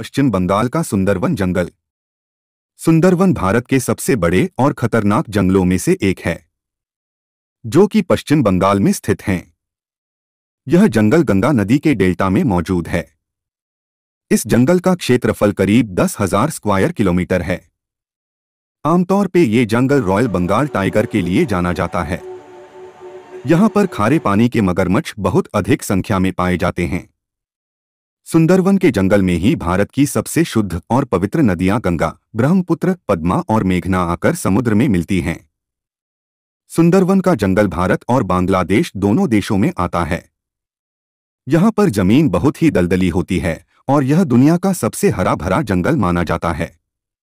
पश्चिम बंगाल का सुंदरवन जंगल सुंदरवन भारत के सबसे बड़े और खतरनाक जंगलों में से एक है जो कि पश्चिम बंगाल में स्थित हैं यह जंगल गंगा नदी के डेल्टा में मौजूद है इस जंगल का क्षेत्रफल करीब दस हजार स्क्वायर किलोमीटर है आमतौर पे ये जंगल रॉयल बंगाल टाइगर के लिए जाना जाता है यहाँ पर खारे पानी के मगरमच्छ बहुत अधिक संख्या में पाए जाते हैं सुंदरवन के जंगल में ही भारत की सबसे शुद्ध और पवित्र नदियां गंगा ब्रह्मपुत्र पद्मा और मेघना आकर समुद्र में मिलती हैं सुंदरवन का जंगल भारत और बांग्लादेश दोनों देशों में आता है यहाँ पर जमीन बहुत ही दलदली होती है और यह दुनिया का सबसे हरा भरा जंगल माना जाता है